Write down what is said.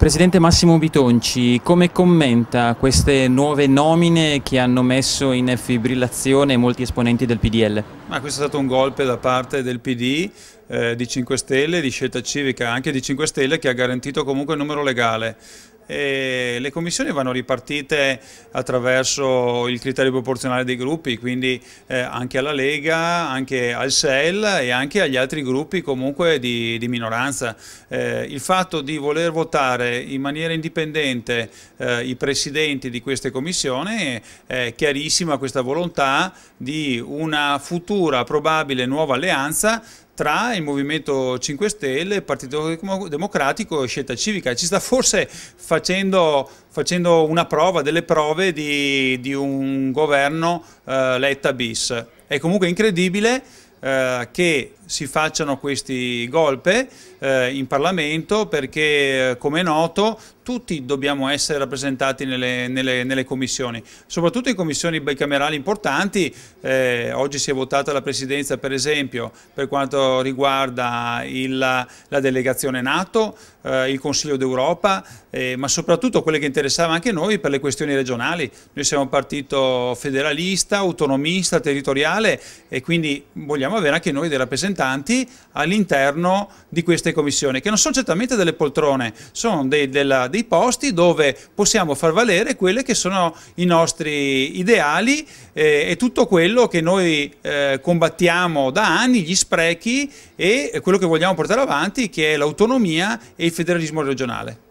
Presidente Massimo Bitonci, come commenta queste nuove nomine che hanno messo in fibrillazione molti esponenti del PDL? Ma questo è stato un golpe da parte del PD, eh, di 5 Stelle, di scelta civica anche di 5 Stelle che ha garantito comunque il numero legale e le commissioni vanno ripartite attraverso il criterio proporzionale dei gruppi, quindi eh, anche alla Lega, anche al SEL e anche agli altri gruppi comunque di, di minoranza. Eh, il fatto di voler votare in maniera indipendente eh, i presidenti di queste commissioni eh, è chiarissima questa volontà di una futura probabile nuova alleanza tra il Movimento 5 Stelle, il Partito Democratico e Scelta Civica. Ci sta forse facendo, facendo una prova, delle prove di, di un governo eh, letta bis. È comunque incredibile eh, che si facciano questi golpe eh, in Parlamento perché, eh, come è noto, tutti dobbiamo essere rappresentati nelle, nelle, nelle commissioni, soprattutto in commissioni bicamerali importanti, eh, oggi si è votata la presidenza per esempio per quanto riguarda il, la delegazione Nato, eh, il Consiglio d'Europa, eh, ma soprattutto quelle che interessava anche noi per le questioni regionali, noi siamo un partito federalista, autonomista, territoriale e quindi vogliamo avere anche noi dei rappresentanti all'interno di queste commissioni, che non sono certamente delle poltrone, sono dei, della, dei dei posti dove possiamo far valere quelli che sono i nostri ideali eh, e tutto quello che noi eh, combattiamo da anni, gli sprechi e quello che vogliamo portare avanti che è l'autonomia e il federalismo regionale.